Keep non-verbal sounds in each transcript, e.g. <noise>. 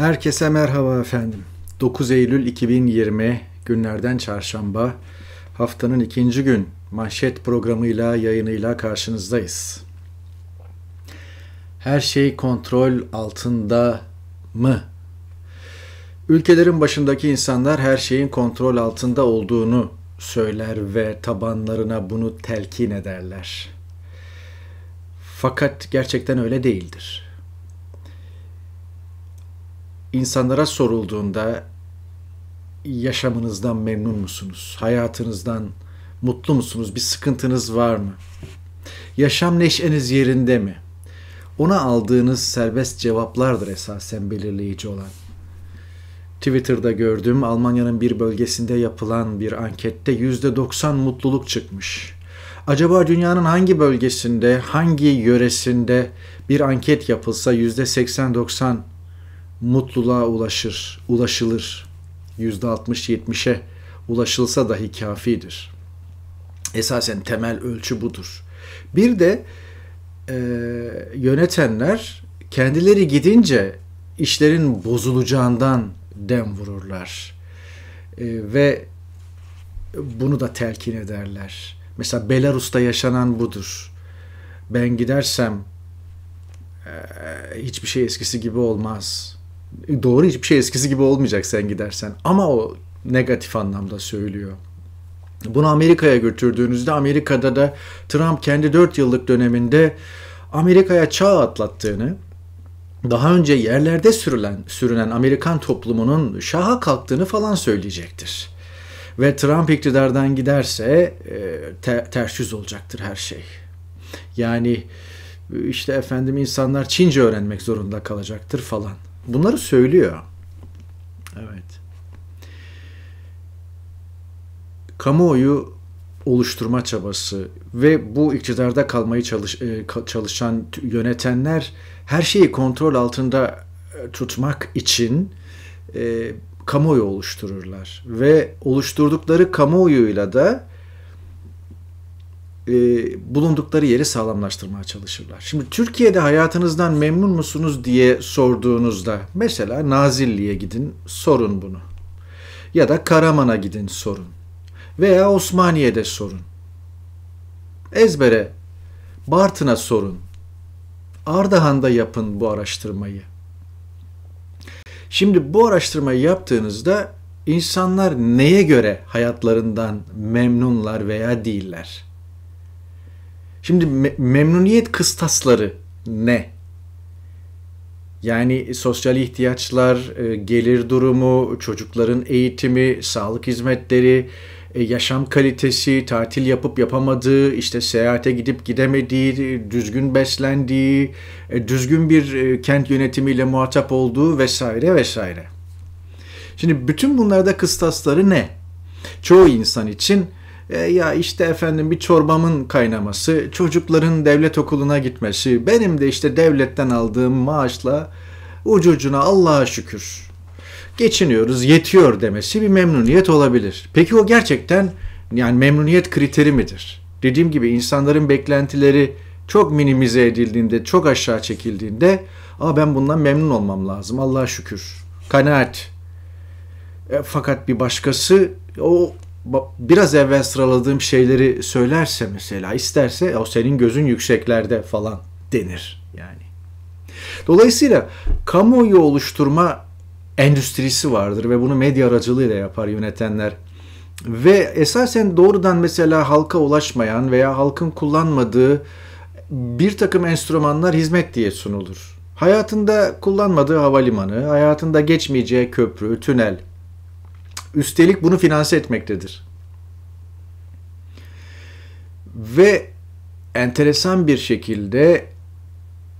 Herkese merhaba efendim. 9 Eylül 2020 günlerden çarşamba haftanın ikinci gün manşet programıyla yayınıyla karşınızdayız. Her şey kontrol altında mı? Ülkelerin başındaki insanlar her şeyin kontrol altında olduğunu söyler ve tabanlarına bunu telkin ederler. Fakat gerçekten öyle değildir insanlara sorulduğunda yaşamınızdan memnun musunuz? Hayatınızdan mutlu musunuz? Bir sıkıntınız var mı? Yaşam neşeniz yerinde mi? Ona aldığınız serbest cevaplardır esasen belirleyici olan. Twitter'da gördüğüm Almanya'nın bir bölgesinde yapılan bir ankette %90 mutluluk çıkmış. Acaba dünyanın hangi bölgesinde, hangi yöresinde bir anket yapılsa %80-90 mutluluğa ulaşır, ulaşılır. Yüzde altmış yetmişe ulaşılsa dahi kafidir. Esasen temel ölçü budur. Bir de e, yönetenler kendileri gidince işlerin bozulacağından dem vururlar. E, ve bunu da telkin ederler. Mesela Belarus'ta yaşanan budur. Ben gidersem e, hiçbir şey eskisi gibi olmaz. Doğru hiçbir şey eskisi gibi olmayacak sen gidersen. Ama o negatif anlamda söylüyor. Bunu Amerika'ya götürdüğünüzde Amerika'da da Trump kendi 4 yıllık döneminde Amerika'ya çağ atlattığını, daha önce yerlerde sürülen, sürünen Amerikan toplumunun şaha kalktığını falan söyleyecektir. Ve Trump iktidardan giderse e, te, ters yüz olacaktır her şey. Yani işte efendim insanlar Çince öğrenmek zorunda kalacaktır falan. Bunları söylüyor. Evet. Kamuoyu oluşturma çabası ve bu iktidarda kalmayı çalış, e, çalışan yönetenler her şeyi kontrol altında e, tutmak için e, kamuoyu oluştururlar ve oluşturdukları kamuoyuyla da e, bulundukları yeri sağlamlaştırmaya çalışırlar. Şimdi Türkiye'de hayatınızdan memnun musunuz diye sorduğunuzda mesela Nazilli'ye gidin sorun bunu. Ya da Karaman'a gidin sorun. Veya Osmaniye'de sorun. Ezbere Bartın'a sorun. Ardahan'da yapın bu araştırmayı. Şimdi bu araştırmayı yaptığınızda insanlar neye göre hayatlarından memnunlar veya değiller? Şimdi me- memnuniyet kıstasları ne? Yani sosyal ihtiyaçlar, e, gelir durumu, çocukların eğitimi, sağlık hizmetleri, e, yaşam kalitesi, tatil yapıp yapamadığı, işte seyahate gidip gidemediği, düzgün beslendiği, e, düzgün bir kent yönetimiyle muhatap olduğu vesaire vesaire. Şimdi bütün bunlarda kıstasları ne? Çoğu insan için e, ya işte efendim bir çorbamın kaynaması, çocukların devlet okuluna gitmesi, benim de işte devletten aldığım maaşla ucucuna Allah'a şükür geçiniyoruz, yetiyor demesi bir memnuniyet olabilir. Peki o gerçekten yani memnuniyet kriteri midir? Dediğim gibi insanların beklentileri çok minimize edildiğinde, çok aşağı çekildiğinde aa ben bundan memnun olmam lazım. Allah'a şükür. Kanaat. E, fakat bir başkası o biraz evvel sıraladığım şeyleri söylerse mesela isterse o senin gözün yükseklerde falan denir yani. Dolayısıyla kamuoyu oluşturma endüstrisi vardır ve bunu medya aracılığıyla yapar yönetenler. Ve esasen doğrudan mesela halka ulaşmayan veya halkın kullanmadığı bir takım enstrümanlar hizmet diye sunulur. Hayatında kullanmadığı havalimanı, hayatında geçmeyeceği köprü, tünel, Üstelik bunu finanse etmektedir. Ve enteresan bir şekilde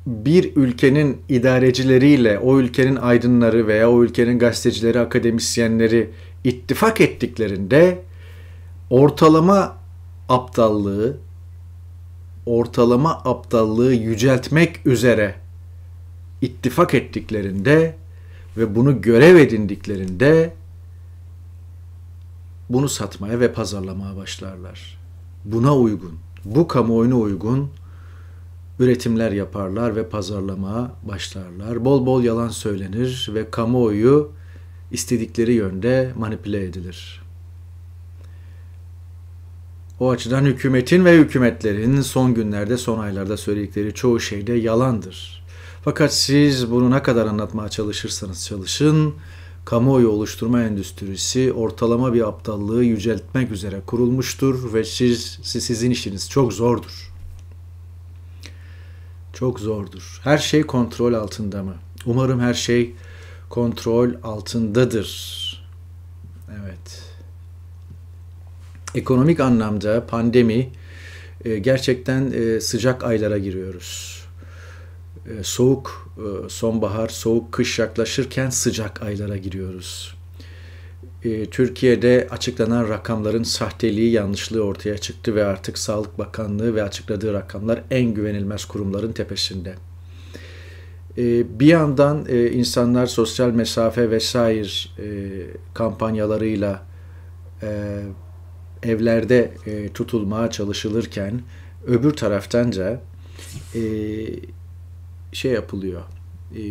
bir ülkenin idarecileriyle o ülkenin aydınları veya o ülkenin gazetecileri, akademisyenleri ittifak ettiklerinde ortalama aptallığı ortalama aptallığı yüceltmek üzere ittifak ettiklerinde ve bunu görev edindiklerinde bunu satmaya ve pazarlamaya başlarlar. Buna uygun, bu kamuoyuna uygun üretimler yaparlar ve pazarlamaya başlarlar. Bol bol yalan söylenir ve kamuoyu istedikleri yönde manipüle edilir. O açıdan hükümetin ve hükümetlerin son günlerde, son aylarda söyledikleri çoğu şey de yalandır. Fakat siz bunu ne kadar anlatmaya çalışırsanız çalışın, kamuoyu oluşturma endüstrisi ortalama bir aptallığı yüceltmek üzere kurulmuştur ve siz, sizin işiniz çok zordur. Çok zordur. Her şey kontrol altında mı? Umarım her şey kontrol altındadır. Evet. Ekonomik anlamda pandemi e, gerçekten e, sıcak aylara giriyoruz. E, soğuk ee, sonbahar, soğuk kış yaklaşırken sıcak aylara giriyoruz. Ee, Türkiye'de açıklanan rakamların sahteliği, yanlışlığı ortaya çıktı ve artık Sağlık Bakanlığı ve açıkladığı rakamlar en güvenilmez kurumların tepesinde. Ee, bir yandan e, insanlar sosyal mesafe vesaire e, kampanyalarıyla e, evlerde tutulmaya çalışılırken öbür taraftanca şey yapılıyor. E,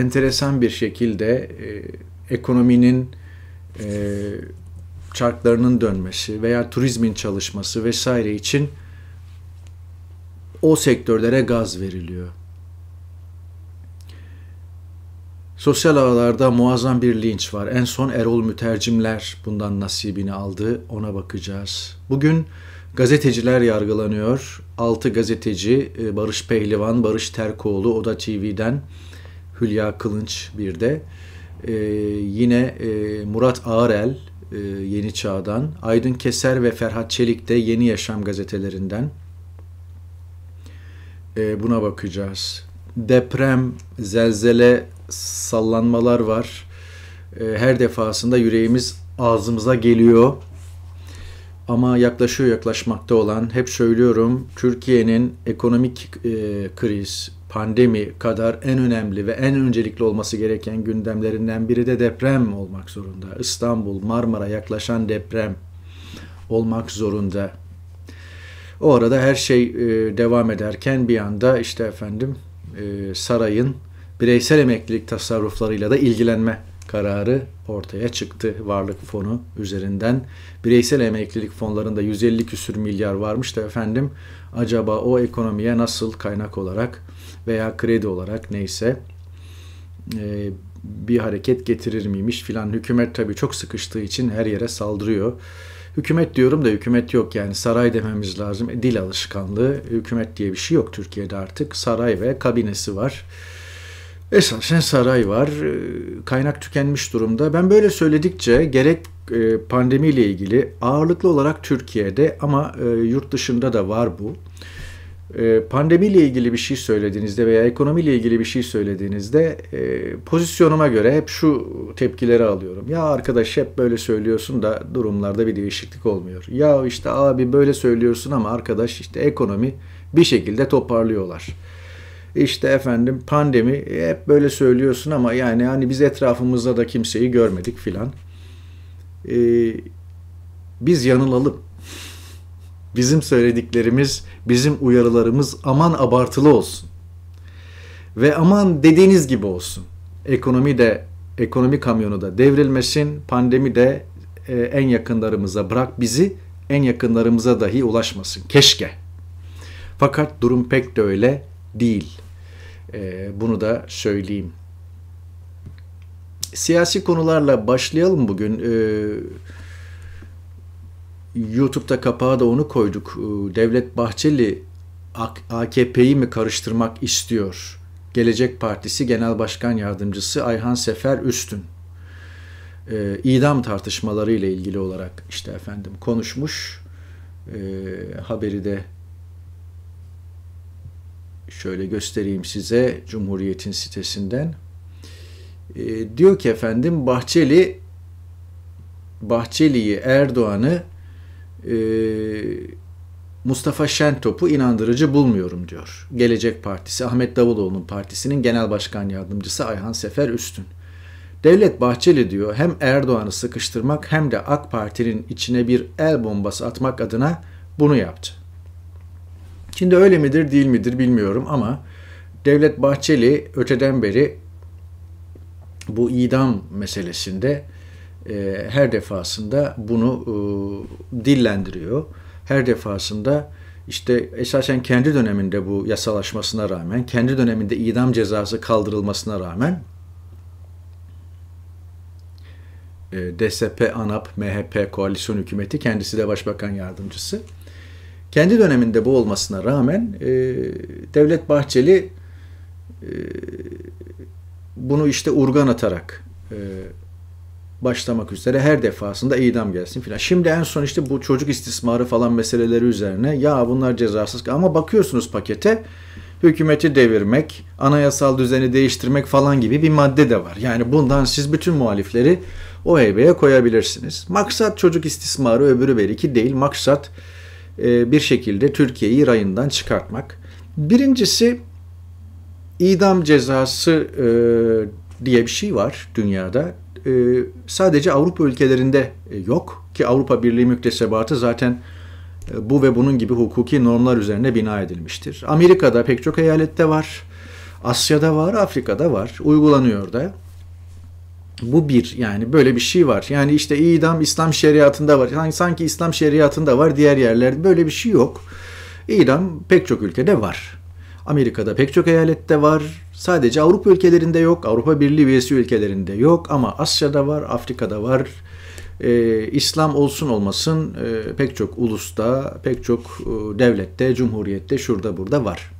enteresan bir şekilde e, ekonominin e, çarklarının dönmesi veya turizmin çalışması vesaire için o sektörlere gaz veriliyor. Sosyal ağlarda muazzam bir linç var. En son Erol Mütercimler bundan nasibini aldı. Ona bakacağız. Bugün Gazeteciler yargılanıyor. 6 gazeteci e, Barış Pehlivan, Barış Terkoğlu, Oda TV'den Hülya Kılınç bir de. Ee, yine e, Murat Ağrel e, Yeni Çağ'dan, Aydın Keser ve Ferhat Çelik de Yeni Yaşam gazetelerinden. E, buna bakacağız. Deprem, zelzele, sallanmalar var. E, her defasında yüreğimiz ağzımıza geliyor ama yaklaşıyor yaklaşmakta olan hep söylüyorum Türkiye'nin ekonomik e, kriz, pandemi kadar en önemli ve en öncelikli olması gereken gündemlerinden biri de deprem olmak zorunda. İstanbul, Marmara yaklaşan deprem olmak zorunda. O arada her şey e, devam ederken bir anda işte efendim e, sarayın bireysel emeklilik tasarruflarıyla da ilgilenme kararı ortaya çıktı varlık fonu üzerinden. Bireysel emeklilik fonlarında 150 küsür milyar varmış da efendim acaba o ekonomiye nasıl kaynak olarak veya kredi olarak neyse e, bir hareket getirir miymiş filan. Hükümet tabii çok sıkıştığı için her yere saldırıyor. Hükümet diyorum da hükümet yok yani saray dememiz lazım. E, dil alışkanlığı hükümet diye bir şey yok Türkiye'de artık. Saray ve kabinesi var. Esasen saray var. E, kaynak tükenmiş durumda. Ben böyle söyledikçe gerek e, pandemiyle ilgili ağırlıklı olarak Türkiye'de ama e, yurt dışında da var bu. Pandemiyle ilgili bir şey söylediğinizde veya ekonomiyle ilgili bir şey söylediğinizde pozisyonuma göre hep şu tepkileri alıyorum. Ya arkadaş hep böyle söylüyorsun da durumlarda bir değişiklik olmuyor. Ya işte abi böyle söylüyorsun ama arkadaş işte ekonomi bir şekilde toparlıyorlar işte efendim pandemi e, hep böyle söylüyorsun ama yani hani biz etrafımızda da kimseyi görmedik filan. Ee, biz yanılalım. Bizim söylediklerimiz, bizim uyarılarımız aman abartılı olsun. Ve aman dediğiniz gibi olsun. Ekonomi de ekonomi kamyonu da devrilmesin, pandemi de e, en yakınlarımıza bırak bizi en yakınlarımıza dahi ulaşmasın. Keşke. Fakat durum pek de öyle değil. Ee, bunu da söyleyeyim. Siyasi konularla başlayalım bugün. E, YouTube'da kapağa da onu koyduk. Ee, Devlet Bahçeli AKP'yi mi karıştırmak istiyor? Gelecek Partisi Genel Başkan Yardımcısı Ayhan Sefer Üstün e, idam tartışmaları ile ilgili olarak işte efendim konuşmuş e, haberi de şöyle göstereyim size Cumhuriyet'in sitesinden. E, diyor ki efendim Bahçeli Bahçeli'yi Erdoğan'ı e, Mustafa Şentop'u inandırıcı bulmuyorum diyor. Gelecek Partisi Ahmet Davutoğlu'nun partisinin genel başkan yardımcısı Ayhan Sefer Üstün. Devlet Bahçeli diyor hem Erdoğan'ı sıkıştırmak hem de AK Parti'nin içine bir el bombası atmak adına bunu yaptı. Şimdi öyle midir değil midir bilmiyorum ama Devlet Bahçeli öteden beri bu idam meselesinde e, her defasında bunu e, dillendiriyor. Her defasında işte esasen kendi döneminde bu yasalaşmasına rağmen, kendi döneminde idam cezası kaldırılmasına rağmen e, DSP, ANAP, MHP koalisyon hükümeti kendisi de başbakan yardımcısı kendi döneminde bu olmasına rağmen e, Devlet Bahçeli e, bunu işte urgan atarak e, başlamak üzere her defasında idam gelsin filan. Şimdi en son işte bu çocuk istismarı falan meseleleri üzerine ya bunlar cezasız ama bakıyorsunuz pakete hükümeti devirmek, anayasal düzeni değiştirmek falan gibi bir madde de var. Yani bundan siz bütün muhalifleri o heybeye koyabilirsiniz. Maksat çocuk istismarı öbürü belki değil. Maksat e, bir şekilde Türkiye'yi rayından çıkartmak. Birincisi idam cezası e, diye bir şey var dünyada. E, sadece Avrupa ülkelerinde yok ki Avrupa Birliği müktesebatı zaten bu ve bunun gibi hukuki normlar üzerine bina edilmiştir. Amerika'da pek çok eyalette var. Asya'da var, Afrika'da var. Uygulanıyor da. Bu bir yani böyle bir şey var. Yani işte idam İslam şeriatında var. Yani sanki İslam şeriatında var diğer yerlerde böyle bir şey yok. İdam pek çok ülkede var. Amerika'da pek çok eyalette var. Sadece Avrupa ülkelerinde yok. Avrupa Birliği üyesi ülkelerinde yok. Ama Asya'da var, Afrika'da var. Ee, İslam olsun olmasın e, pek çok ulusta, pek çok e, devlette, cumhuriyette, şurada burada var.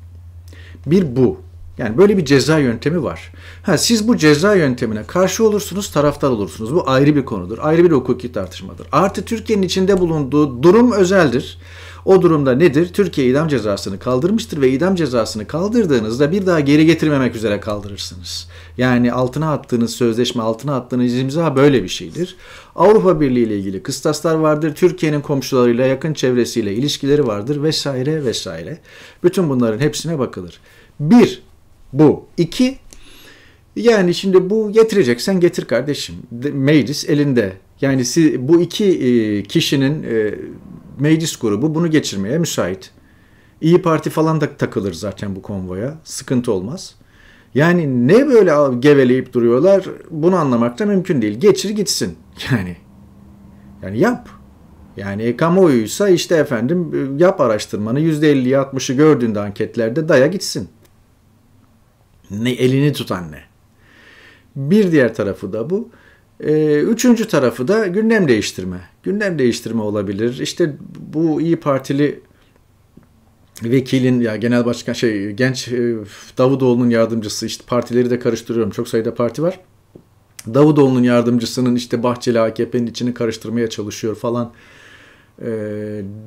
Bir bu. Yani böyle bir ceza yöntemi var. Ha, siz bu ceza yöntemine karşı olursunuz, taraftar olursunuz. Bu ayrı bir konudur. Ayrı bir hukuki tartışmadır. Artı Türkiye'nin içinde bulunduğu durum özeldir. O durumda nedir? Türkiye idam cezasını kaldırmıştır ve idam cezasını kaldırdığınızda bir daha geri getirmemek üzere kaldırırsınız. Yani altına attığınız sözleşme, altına attığınız imza böyle bir şeydir. Avrupa Birliği ile ilgili kıstaslar vardır. Türkiye'nin komşularıyla, yakın çevresiyle ilişkileri vardır vesaire vesaire. Bütün bunların hepsine bakılır. Bir, bu. İki, yani şimdi bu getireceksen getir kardeşim. Meclis elinde. Yani siz, bu iki e, kişinin e, meclis grubu bunu geçirmeye müsait. İyi Parti falan da takılır zaten bu konvoya. Sıkıntı olmaz. Yani ne böyle geveleyip duruyorlar bunu anlamak da mümkün değil. Geçir gitsin <laughs> yani. Yani yap. Yani kamuoyuysa işte efendim e, yap araştırmanı %50'ye 60'ı gördüğünde anketlerde daya gitsin. Ne, elini tut anne. Bir diğer tarafı da bu. Ee, üçüncü tarafı da gündem değiştirme. Gündem değiştirme olabilir. İşte bu iyi Partili vekilin ya genel başkan şey genç e, Davutoğlu'nun yardımcısı işte partileri de karıştırıyorum. Çok sayıda parti var. Davutoğlu'nun yardımcısının işte Bahçeli AKP'nin içini karıştırmaya çalışıyor falan e,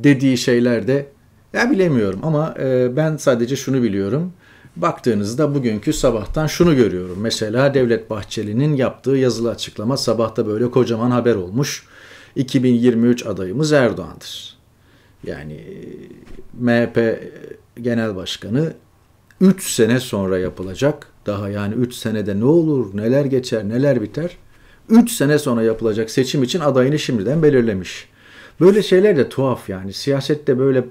dediği şeyler de ya bilemiyorum ama e, ben sadece şunu biliyorum. Baktığınızda bugünkü sabahtan şunu görüyorum. Mesela Devlet Bahçeli'nin yaptığı yazılı açıklama sabahta böyle kocaman haber olmuş. 2023 adayımız Erdoğan'dır. Yani e, MHP Genel Başkanı 3 sene sonra yapılacak. Daha yani 3 senede ne olur, neler geçer, neler biter. 3 sene sonra yapılacak seçim için adayını şimdiden belirlemiş. Böyle şeyler de tuhaf yani. Siyasette böyle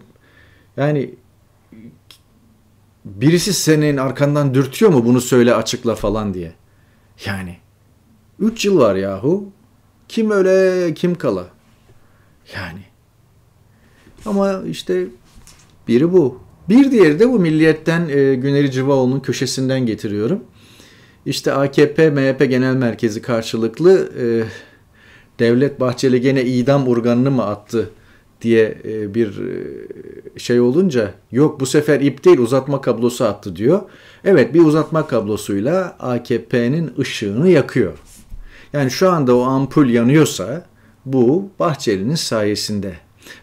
yani birisi senin arkandan dürtüyor mu bunu söyle açıkla falan diye. Yani 3 yıl var yahu. Kim öle kim kala. Yani. Ama işte biri bu. Bir diğeri de bu milliyetten e, Güneri Civaoğlu'nun köşesinden getiriyorum. İşte AKP, MHP Genel Merkezi karşılıklı e, Devlet Bahçeli gene idam organını mı attı diye e, bir e, şey olunca yok bu sefer ip değil uzatma kablosu attı diyor. Evet bir uzatma kablosuyla AKP'nin ışığını yakıyor. Yani şu anda o ampul yanıyorsa bu Bahçeli'nin sayesinde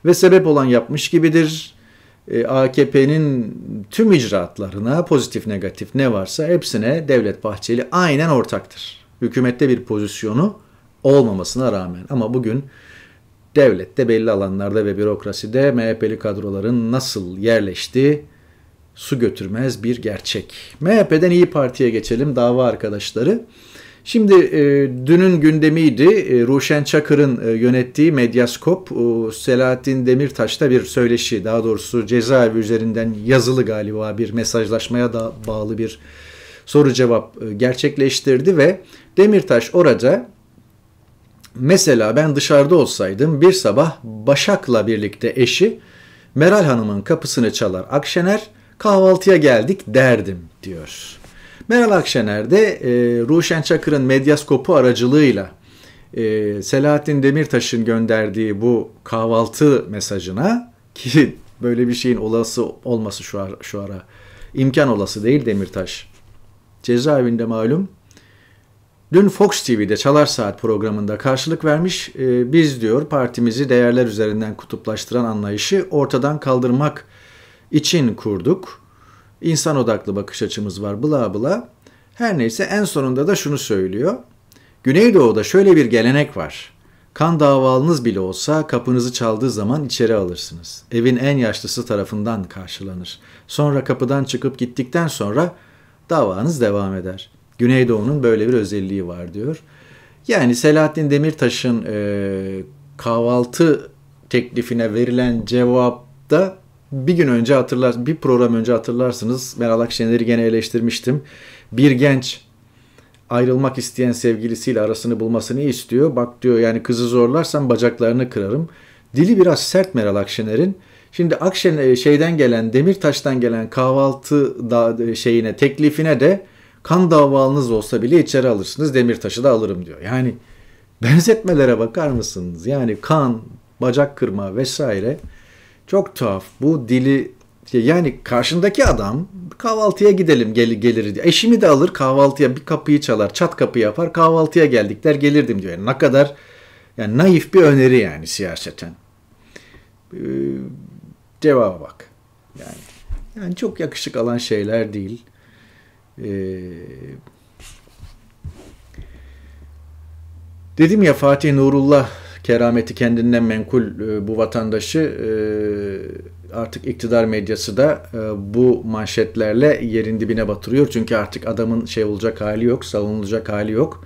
ve sebep olan yapmış gibidir. E, AKP'nin tüm icraatlarına pozitif negatif ne varsa hepsine Devlet Bahçeli aynen ortaktır. Hükümette bir pozisyonu olmamasına rağmen ama bugün devlette belli alanlarda ve bürokraside MHP'li kadroların nasıl yerleştiği su götürmez bir gerçek. MHP'den İyi Parti'ye geçelim dava arkadaşları. Şimdi e, dünün gündemiydi. E, Ruşen Çakır'ın e, yönettiği Medyaskop e, Selahattin Demirtaş'ta bir söyleşi daha doğrusu cezaevi üzerinden yazılı galiba bir mesajlaşmaya da bağlı bir soru cevap e, gerçekleştirdi ve Demirtaş orada Mesela ben dışarıda olsaydım bir sabah Başak'la birlikte eşi Meral Hanım'ın kapısını çalar Akşener kahvaltıya geldik derdim diyor. Meral Akşener de e, Ruşen Çakır'ın medyaskopu aracılığıyla e, Selahattin Demirtaş'ın gönderdiği bu kahvaltı mesajına ki <laughs> böyle bir şeyin olası olması şu ara, şu ara imkan olası değil Demirtaş. Cezaevinde malum Dün Fox TV'de Çalar Saat programında karşılık vermiş, e, biz diyor partimizi değerler üzerinden kutuplaştıran anlayışı ortadan kaldırmak için kurduk. İnsan odaklı bakış açımız var bla bla. Her neyse en sonunda da şunu söylüyor. Güneydoğu'da şöyle bir gelenek var. Kan davalınız bile olsa kapınızı çaldığı zaman içeri alırsınız. Evin en yaşlısı tarafından karşılanır. Sonra kapıdan çıkıp gittikten sonra davanız devam eder.'' Güneydoğu'nun böyle bir özelliği var diyor. Yani Selahattin Demirtaş'ın e, kahvaltı teklifine verilen cevapta bir gün önce hatırlar, bir program önce hatırlarsınız. Meral Akşener'i gene eleştirmiştim. Bir genç ayrılmak isteyen sevgilisiyle arasını bulmasını istiyor. Bak diyor yani kızı zorlarsan bacaklarını kırarım. Dili biraz sert Meral Akşener'in. Şimdi Akşener e, şeyden gelen Demirtaş'tan gelen kahvaltı da e, şeyine teklifine de kan davanız olsa bile içeri alırsınız demir taşı da alırım diyor. Yani benzetmelere bakar mısınız? Yani kan, bacak kırma vesaire çok tuhaf. Bu dili yani karşındaki adam kahvaltıya gidelim gel gelir diyor. Eşimi de alır kahvaltıya bir kapıyı çalar çat kapı yapar kahvaltıya geldik der gelirdim diyor. Yani ne kadar yani naif bir öneri yani siyaseten. Ee, cevaba bak. Yani, yani çok yakışık alan şeyler değil e, dedim ya Fatih Nurullah kerameti kendinden menkul e, bu vatandaşı e, artık iktidar medyası da e, bu manşetlerle yerin dibine batırıyor. Çünkü artık adamın şey olacak hali yok, savunulacak hali yok.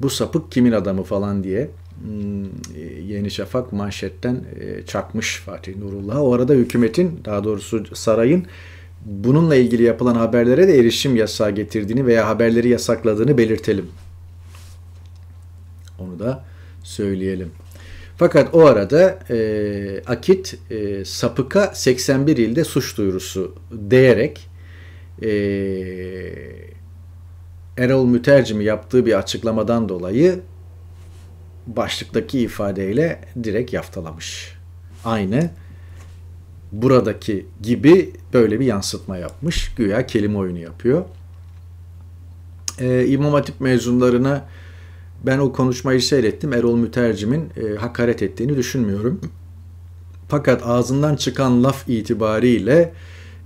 Bu sapık kimin adamı falan diye hmm, Yeni Şafak manşetten e, çakmış Fatih Nurullah. O arada hükümetin daha doğrusu sarayın bununla ilgili yapılan haberlere de erişim yasağı getirdiğini veya haberleri yasakladığını belirtelim. Onu da söyleyelim. Fakat o arada e, Akit e, sapıka 81 ilde suç duyurusu değerek e, Erol Mütercim'i yaptığı bir açıklamadan dolayı başlıktaki ifadeyle direkt yaftalamış. Aynı buradaki gibi böyle bir yansıtma yapmış. Güya kelime oyunu yapıyor. Ee, İmam Hatip mezunlarına ben o konuşmayı seyrettim. Erol Mütercim'in e, hakaret ettiğini düşünmüyorum. Fakat ağzından çıkan laf itibariyle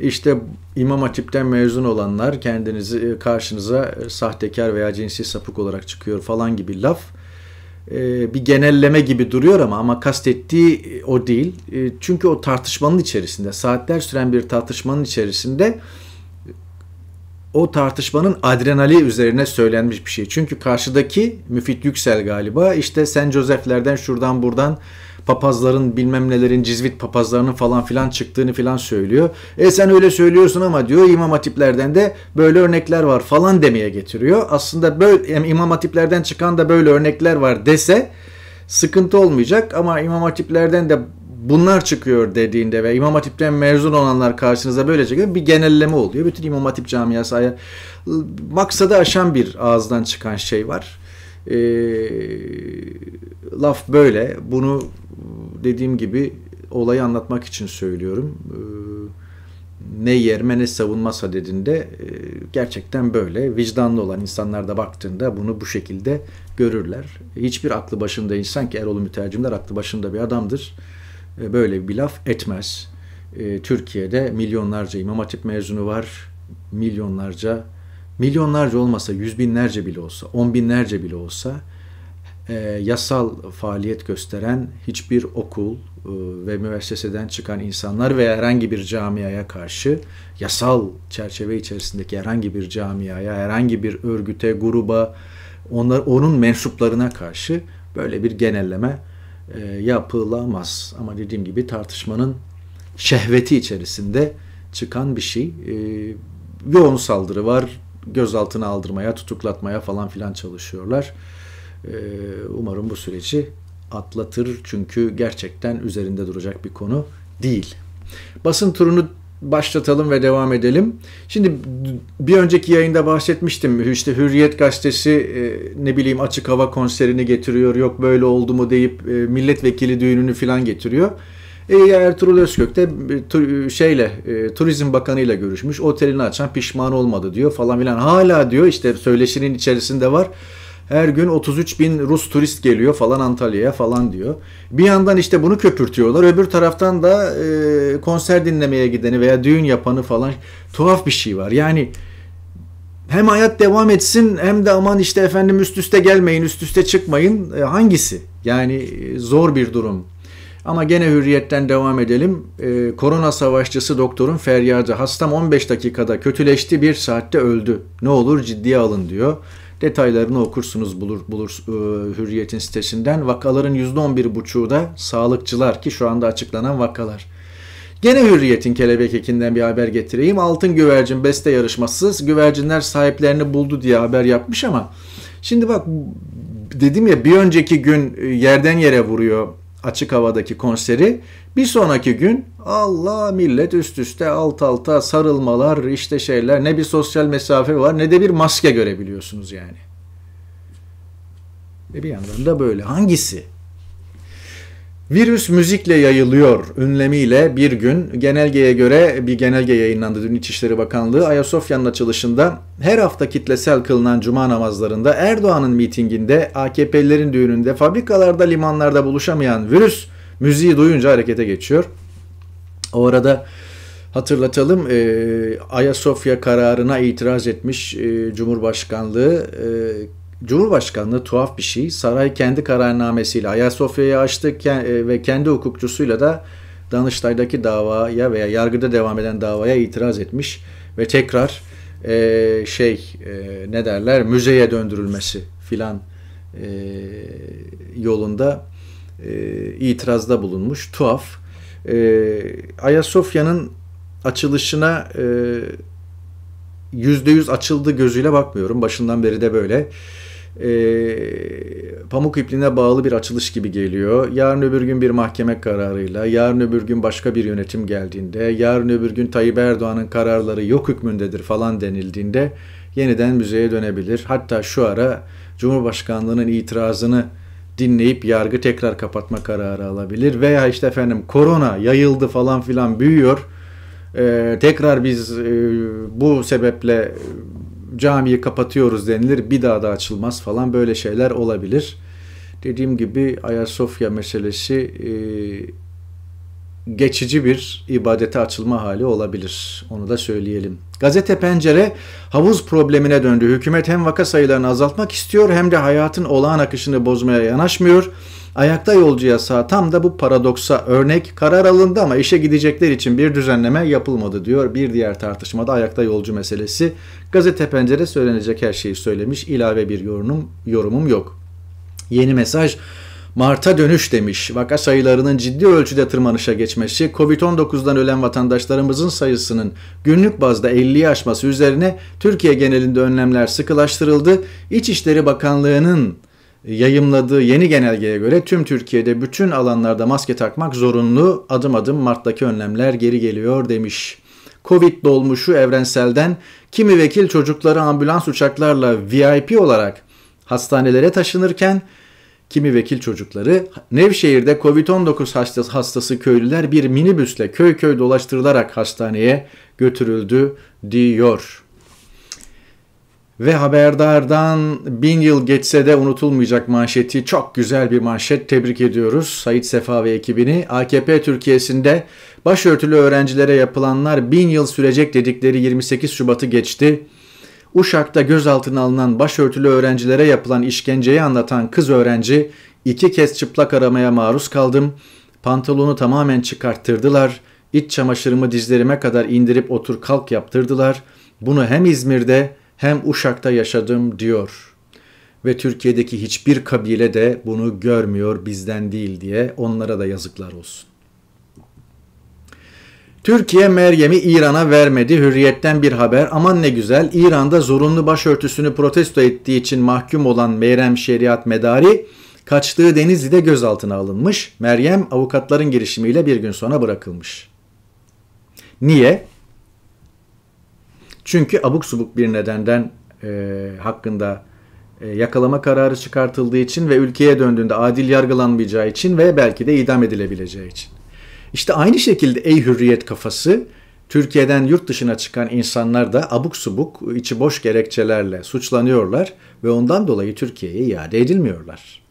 işte İmam Hatip'ten mezun olanlar kendinizi e, karşınıza e, sahtekar veya cinsi sapık olarak çıkıyor falan gibi laf e, bir genelleme gibi duruyor ama ama kastettiği e, o değil. E, çünkü o tartışmanın içerisinde, saatler süren bir tartışmanın içerisinde o tartışmanın adrenali üzerine söylenmiş bir şey. Çünkü karşıdaki Müfit Yüksel galiba işte sen Josef'lerden şuradan buradan papazların bilmem nelerin cizvit papazlarının falan filan çıktığını filan söylüyor. E sen öyle söylüyorsun ama diyor imam hatiplerden de böyle örnekler var falan demeye getiriyor. Aslında böyle yani imam hatiplerden çıkan da böyle örnekler var dese sıkıntı olmayacak ama imam hatiplerden de bunlar çıkıyor dediğinde ve İmam Hatip'ten mezun olanlar karşınıza böylece Bir genelleme oluyor. Bütün İmam Hatip camiası maksadı aşan bir ağızdan çıkan şey var. E, laf böyle. Bunu dediğim gibi olayı anlatmak için söylüyorum. E, ne yerme ne savunma sadedinde e, gerçekten böyle. Vicdanlı olan insanlar da baktığında bunu bu şekilde görürler. Hiçbir aklı başında insan ki Erol Mütercimler aklı başında bir adamdır. E, böyle bir laf etmez. E, Türkiye'de milyonlarca imam hatip mezunu var. Milyonlarca milyonlarca olmasa, yüz binlerce bile olsa, on binlerce bile olsa e, yasal faaliyet gösteren hiçbir okul e, ve üniversiteden çıkan insanlar veya herhangi bir camiaya karşı yasal çerçeve içerisindeki herhangi bir camiaya, herhangi bir örgüte, gruba, onlar onun mensuplarına karşı böyle bir genelleme e, yapılamaz. Ama dediğim gibi tartışmanın şehveti içerisinde çıkan bir şey. E, yoğun saldırı var, gözaltına aldırmaya, tutuklatmaya falan filan çalışıyorlar. E, umarım bu süreci atlatır çünkü gerçekten üzerinde duracak bir konu değil. Basın turunu başlatalım ve devam edelim. Şimdi bir önceki yayında bahsetmiştim. İşte Hürriyet gazetesi e, ne bileyim açık hava konserini getiriyor. Yok böyle oldu mu deyip e, milletvekili düğününü falan getiriyor. E, Ertuğrul Özkök de e, şeyle e, Turizm bakanıyla görüşmüş. Otelini açan pişman olmadı diyor falan filan. Hala diyor işte söyleşinin içerisinde var. Her gün 33 bin Rus turist geliyor falan Antalya'ya falan diyor. Bir yandan işte bunu köpürtüyorlar. Öbür taraftan da e, konser dinlemeye gideni veya düğün yapanı falan tuhaf bir şey var. Yani hem hayat devam etsin hem de aman işte efendim üst üste gelmeyin, üst üste çıkmayın. E, hangisi? Yani zor bir durum. Ama gene hürriyetten devam edelim. Ee, korona savaşçısı doktorun feryadı. Hastam 15 dakikada kötüleşti, bir saatte öldü. Ne olur ciddiye alın diyor. Detaylarını okursunuz bulur, bulur e, hürriyetin sitesinden. Vakaların %11,5'u da sağlıkçılar ki şu anda açıklanan vakalar. Gene Hürriyet'in kelebek ekinden bir haber getireyim. Altın güvercin beste yarışması güvercinler sahiplerini buldu diye haber yapmış ama şimdi bak dedim ya bir önceki gün e, yerden yere vuruyor açık havadaki konseri. Bir sonraki gün Allah millet üst üste alt alta sarılmalar işte şeyler ne bir sosyal mesafe var ne de bir maske görebiliyorsunuz yani. E bir yandan da böyle hangisi? Virüs müzikle yayılıyor ünlemiyle bir gün genelgeye göre bir genelge yayınlandı dün İçişleri Bakanlığı Ayasofya'nın açılışında her hafta kitlesel kılınan cuma namazlarında Erdoğan'ın mitinginde AKP'lerin düğününde fabrikalarda limanlarda buluşamayan virüs müziği duyunca harekete geçiyor. O arada hatırlatalım e, Ayasofya kararına itiraz etmiş e, Cumhurbaşkanlığı e, Cumhurbaşkanlığı tuhaf bir şey. Saray kendi kararnamesiyle Ayasofya'yı açtı e, ve kendi hukukçusuyla da Danıştay'daki davaya veya yargıda devam eden davaya itiraz etmiş ve tekrar e, şey e, ne derler müzeye döndürülmesi filan e, yolunda e, itirazda bulunmuş. Tuhaf. E, Ayasofya'nın açılışına e, %100 açıldı gözüyle bakmıyorum. Başından beri de böyle e, pamuk ipliğine bağlı bir açılış gibi geliyor. Yarın öbür gün bir mahkeme kararıyla, yarın öbür gün başka bir yönetim geldiğinde, yarın öbür gün Tayyip Erdoğan'ın kararları yok hükmündedir falan denildiğinde yeniden müzeye dönebilir. Hatta şu ara Cumhurbaşkanlığı'nın itirazını dinleyip yargı tekrar kapatma kararı alabilir. Veya işte efendim korona yayıldı falan filan büyüyor. Ee, tekrar biz e, bu sebeple camiyi kapatıyoruz denilir bir daha da açılmaz falan böyle şeyler olabilir. Dediğim gibi Ayasofya meselesi e, geçici bir ibadete açılma hali olabilir. Onu da söyleyelim. Gazete Pencere havuz problemine döndü. Hükümet hem vaka sayılarını azaltmak istiyor hem de hayatın olağan akışını bozmaya yanaşmıyor. Ayakta yolcu yasağı tam da bu paradoksa örnek karar alındı ama işe gidecekler için bir düzenleme yapılmadı diyor. Bir diğer tartışmada ayakta yolcu meselesi. Gazete Pencere söylenecek her şeyi söylemiş. İlave bir yorum, yorumum yok. Yeni mesaj Mart'a dönüş demiş. Vaka sayılarının ciddi ölçüde tırmanışa geçmesi, Covid-19'dan ölen vatandaşlarımızın sayısının günlük bazda 50'yi aşması üzerine Türkiye genelinde önlemler sıkılaştırıldı. İçişleri Bakanlığı'nın yayımladığı yeni genelgeye göre tüm Türkiye'de bütün alanlarda maske takmak zorunlu. Adım adım Mart'taki önlemler geri geliyor demiş. Covid dolmuşu evrenselden kimi vekil çocukları ambulans uçaklarla VIP olarak hastanelere taşınırken kimi vekil çocukları Nevşehir'de Covid-19 hastası, hastası köylüler bir minibüsle köy köy dolaştırılarak hastaneye götürüldü diyor ve haberdardan bin yıl geçse de unutulmayacak manşeti çok güzel bir manşet tebrik ediyoruz Sait Sefa ve ekibini. AKP Türkiye'sinde başörtülü öğrencilere yapılanlar bin yıl sürecek dedikleri 28 Şubat'ı geçti. Uşak'ta gözaltına alınan başörtülü öğrencilere yapılan işkenceyi anlatan kız öğrenci iki kez çıplak aramaya maruz kaldım. Pantolonu tamamen çıkarttırdılar. İç çamaşırımı dizlerime kadar indirip otur kalk yaptırdılar. Bunu hem İzmir'de hem Uşak'ta yaşadım diyor. Ve Türkiye'deki hiçbir kabile de bunu görmüyor bizden değil diye onlara da yazıklar olsun. Türkiye Meryem'i İran'a vermedi. Hürriyetten bir haber. Aman ne güzel. İran'da zorunlu başörtüsünü protesto ettiği için mahkum olan Meryem Şeriat Medari kaçtığı Denizli'de gözaltına alınmış. Meryem avukatların girişimiyle bir gün sonra bırakılmış. Niye? Çünkü abuk subuk bir nedenden e, hakkında e, yakalama kararı çıkartıldığı için ve ülkeye döndüğünde adil yargılanmayacağı için ve belki de idam edilebileceği için. İşte aynı şekilde ey hürriyet kafası Türkiye'den yurt dışına çıkan insanlar da abuk subuk, içi boş gerekçelerle suçlanıyorlar ve ondan dolayı Türkiye'ye iade edilmiyorlar.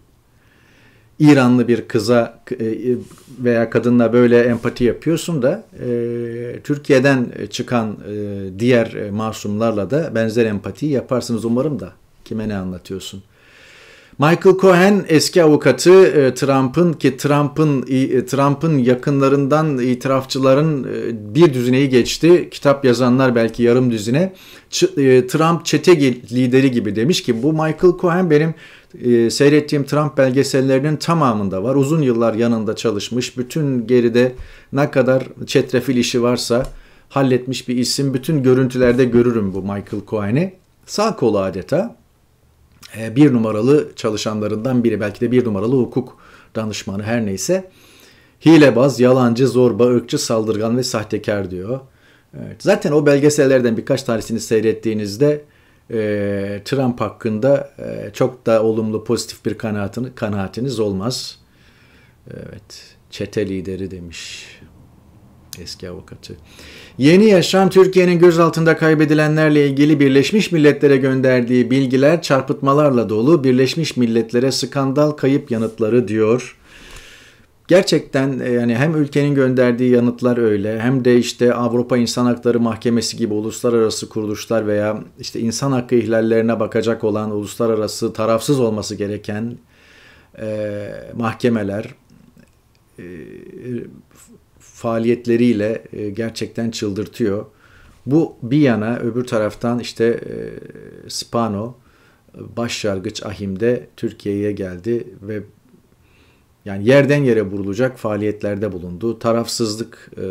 İranlı bir kıza e, e, veya kadınla böyle empati yapıyorsun da e, Türkiye'den çıkan e, diğer e, masumlarla da benzer empati yaparsınız umarım da kime ne anlatıyorsun. Michael Cohen eski avukatı e, Trump'ın ki Trump'ın e, Trump'ın yakınlarından itirafçıların e, bir düzineyi geçti. Kitap yazanlar belki yarım düzine. Trump çete lideri gibi demiş ki bu Michael Cohen benim seyrettiğim Trump belgesellerinin tamamında var. Uzun yıllar yanında çalışmış. Bütün geride ne kadar çetrefil işi varsa halletmiş bir isim. Bütün görüntülerde görürüm bu Michael Cohen'i. Sağ kolu adeta. E, bir numaralı çalışanlarından biri belki de bir numaralı hukuk danışmanı her neyse hilebaz, yalancı, zorba, ırkçı, saldırgan ve sahtekar diyor. Evet. Zaten o belgesellerden birkaç tanesini seyrettiğinizde e, Trump hakkında e, çok da olumlu pozitif bir kanaatini, kanaatiniz olmaz. Evet, çete lideri demiş. Eski avukatı. Yeni Yaşam Türkiye'nin gözaltında kaybedilenlerle ilgili Birleşmiş Milletler'e gönderdiği bilgiler çarpıtmalarla dolu Birleşmiş Milletler'e skandal kayıp yanıtları diyor. Gerçekten e, yani hem ülkenin gönderdiği yanıtlar öyle hem de işte Avrupa İnsan Hakları Mahkemesi gibi uluslararası kuruluşlar veya işte insan hakkı ihlallerine bakacak olan uluslararası tarafsız olması gereken e, mahkemeler e, faaliyetleriyle e, gerçekten çıldırtıyor. Bu bir yana öbür taraftan işte e, Spano e, başyargıç Ahim'de Türkiye'ye geldi ve yani yerden yere vurulacak faaliyetlerde bulundu. Tarafsızlık e,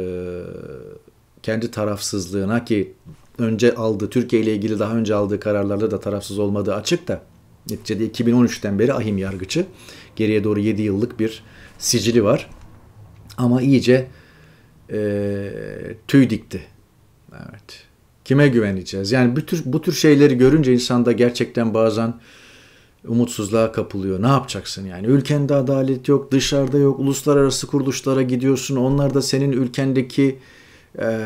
kendi tarafsızlığına ki önce aldığı Türkiye ile ilgili daha önce aldığı kararlarda da tarafsız olmadığı açık da neticede 2013'ten beri ahim yargıcı geriye doğru 7 yıllık bir sicili var. Ama iyice e, tüy dikti. Evet. Kime güveneceğiz? Yani bu tür, bu tür şeyleri görünce insanda gerçekten bazen umutsuzluğa kapılıyor. Ne yapacaksın yani? Ülkende adalet yok, dışarıda yok. Uluslararası kuruluşlara gidiyorsun. Onlar da senin ülkendeki e,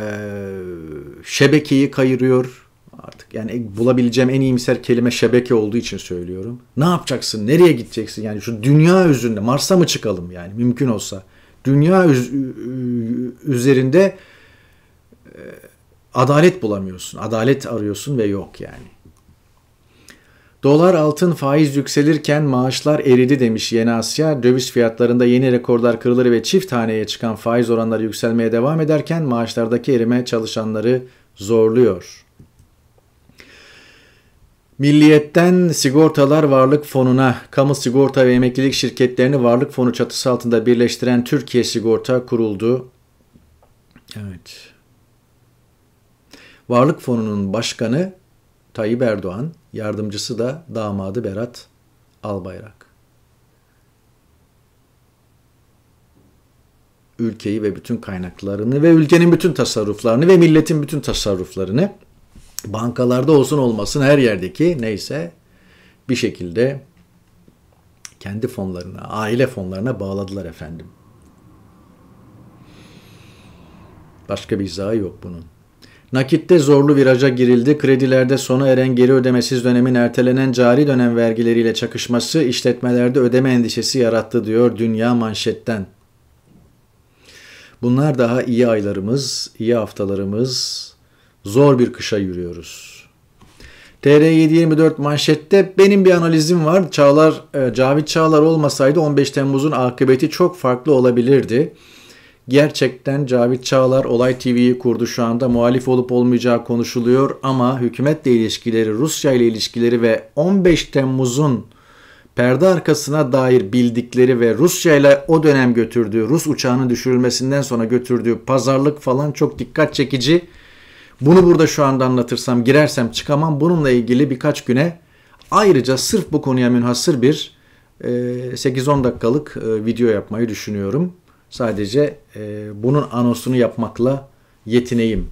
şebekeyi kayırıyor. Artık yani e, bulabileceğim en iyimser kelime şebeke olduğu için söylüyorum. Ne yapacaksın? Nereye gideceksin? Yani şu dünya üzerinde Mars'a mı çıkalım yani mümkün olsa? dünya üzerinde e, adalet bulamıyorsun. Adalet arıyorsun ve yok yani. Dolar altın faiz yükselirken maaşlar eridi demiş Yeni Asya. Döviz fiyatlarında yeni rekorlar kırılır ve çift taneye çıkan faiz oranları yükselmeye devam ederken maaşlardaki erime çalışanları zorluyor. Milliyetten Sigortalar Varlık Fonu'na, kamu sigorta ve emeklilik şirketlerini varlık fonu çatısı altında birleştiren Türkiye Sigorta kuruldu. Evet. Varlık Fonu'nun başkanı Tayyip Erdoğan, yardımcısı da damadı Berat Albayrak. Ülkeyi ve bütün kaynaklarını ve ülkenin bütün tasarruflarını ve milletin bütün tasarruflarını bankalarda olsun olmasın her yerdeki neyse bir şekilde kendi fonlarına, aile fonlarına bağladılar efendim. Başka bir izahı yok bunun. Nakitte zorlu viraja girildi. Kredilerde sona eren geri ödemesiz dönemin ertelenen cari dönem vergileriyle çakışması işletmelerde ödeme endişesi yarattı diyor Dünya Manşet'ten. Bunlar daha iyi aylarımız, iyi haftalarımız, Zor bir kışa yürüyoruz. TR724 manşette benim bir analizim var. Çağlar e, Cavit Çağlar olmasaydı 15 Temmuz'un akıbeti çok farklı olabilirdi. Gerçekten Cavit Çağlar Olay TV'yi kurdu şu anda. Muhalif olup olmayacağı konuşuluyor ama hükümetle ilişkileri, Rusya ile ilişkileri ve 15 Temmuz'un perde arkasına dair bildikleri ve Rusya ile o dönem götürdüğü Rus uçağının düşürülmesinden sonra götürdüğü pazarlık falan çok dikkat çekici. Bunu burada şu anda anlatırsam girersem çıkamam. Bununla ilgili birkaç güne ayrıca sırf bu konuya münhasır bir 8-10 e, dakikalık e, video yapmayı düşünüyorum. Sadece e, bunun anosunu yapmakla yetineyim.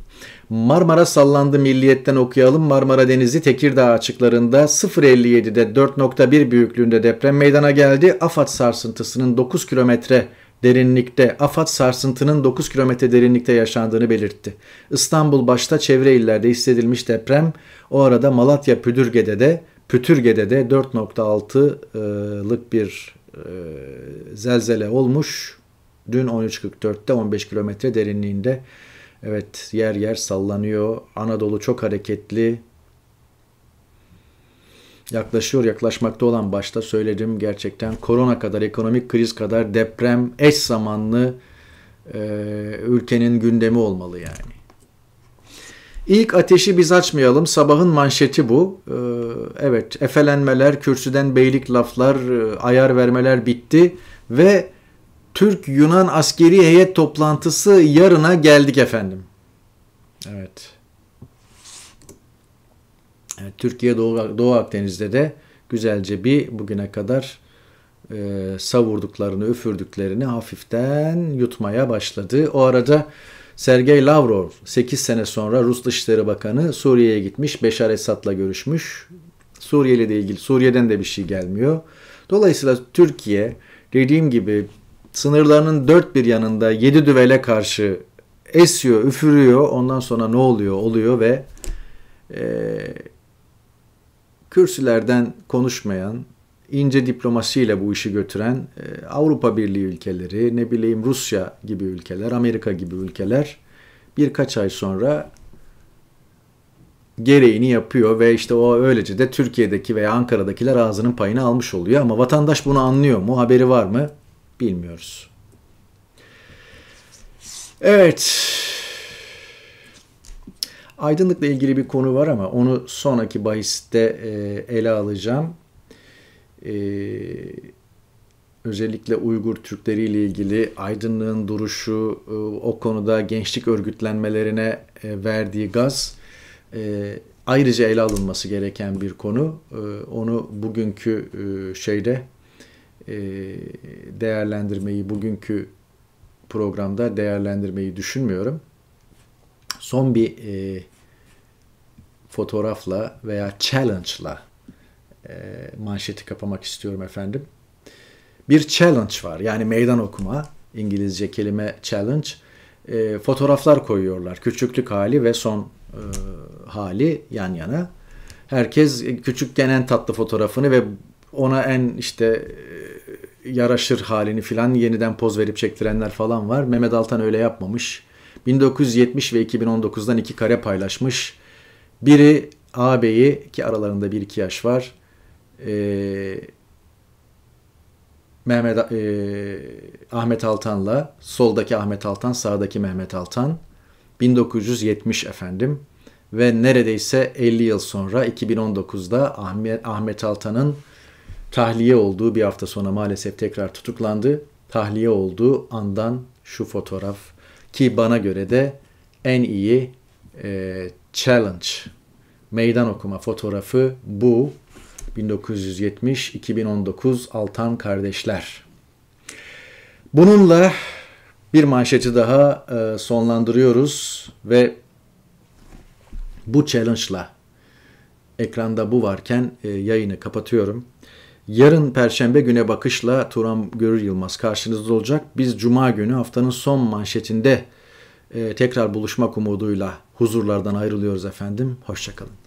Marmara sallandı milliyetten okuyalım. Marmara Denizi Tekirdağ açıklarında 0.57'de 4.1 büyüklüğünde deprem meydana geldi. Afat sarsıntısının 9 kilometre derinlikte AFAD sarsıntının 9 kilometre derinlikte yaşandığını belirtti. İstanbul başta çevre illerde hissedilmiş deprem o arada Malatya Püdürge'de de Pütürge'de de 4.6'lık bir e, zelzele olmuş. Dün 13.44'te 15 kilometre derinliğinde. Evet yer yer sallanıyor. Anadolu çok hareketli yaklaşıyor, yaklaşmakta olan başta söyledim gerçekten korona kadar, ekonomik kriz kadar deprem eş zamanlı e, ülkenin gündemi olmalı yani. İlk ateşi biz açmayalım. Sabahın manşeti bu. E, evet, efelenmeler, kürsüden beylik laflar, e, ayar vermeler bitti ve Türk-Yunan askeri heyet toplantısı yarına geldik efendim. Evet. Türkiye Doğu, Akdeniz'de de güzelce bir bugüne kadar e, savurduklarını, öfürdüklerini hafiften yutmaya başladı. O arada Sergey Lavrov 8 sene sonra Rus Dışişleri Bakanı Suriye'ye gitmiş. Beşar Esad'la görüşmüş. Suriyeli ile ilgili Suriye'den de bir şey gelmiyor. Dolayısıyla Türkiye dediğim gibi sınırlarının dört bir yanında yedi düvele karşı esiyor, üfürüyor. Ondan sonra ne oluyor? Oluyor ve e, kürsülerden konuşmayan, ince diplomasiyle bu işi götüren e, Avrupa Birliği ülkeleri, ne bileyim Rusya gibi ülkeler, Amerika gibi ülkeler birkaç ay sonra gereğini yapıyor ve işte o öylece de Türkiye'deki veya Ankara'dakiler ağzının payını almış oluyor ama vatandaş bunu anlıyor mu, haberi var mı bilmiyoruz. Evet, Aydınlıkla ilgili bir konu var ama onu sonraki bahiste e, ele alacağım. E, özellikle Uygur Türkleri ile ilgili aydınlığın duruşu, e, o konuda gençlik örgütlenmelerine e, verdiği gaz e, ayrıca ele alınması gereken bir konu. E, onu bugünkü e, şeyde e, değerlendirmeyi, bugünkü programda değerlendirmeyi düşünmüyorum son bir e, fotoğrafla veya challenge'la e, manşeti kapamak istiyorum efendim. Bir challenge var yani meydan okuma İngilizce kelime challenge. E, fotoğraflar koyuyorlar küçüklük hali ve son e, hali yan yana. Herkes küçükken en tatlı fotoğrafını ve ona en işte e, yaraşır halini filan yeniden poz verip çektirenler falan var. Mehmet Altan öyle yapmamış. 1970 ve 2019'dan iki kare paylaşmış. Biri ağabeyi ki aralarında bir iki yaş var. Ee, Mehmet e, Ahmet Altan'la soldaki Ahmet Altan, sağdaki Mehmet Altan 1970 efendim ve neredeyse 50 yıl sonra 2019'da Ahmet, Ahmet Altan'ın tahliye olduğu bir hafta sonra maalesef tekrar tutuklandı. Tahliye olduğu andan şu fotoğraf ki bana göre de en iyi e, challenge, meydan okuma fotoğrafı bu. 1970-2019 Altan Kardeşler. Bununla bir manşeti daha e, sonlandırıyoruz ve bu challenge'la ekranda bu varken e, yayını kapatıyorum. Yarın Perşembe güne bakışla Turan Görür Yılmaz karşınızda olacak. Biz Cuma günü haftanın son manşetinde e, tekrar buluşmak umuduyla huzurlardan ayrılıyoruz efendim. Hoşçakalın.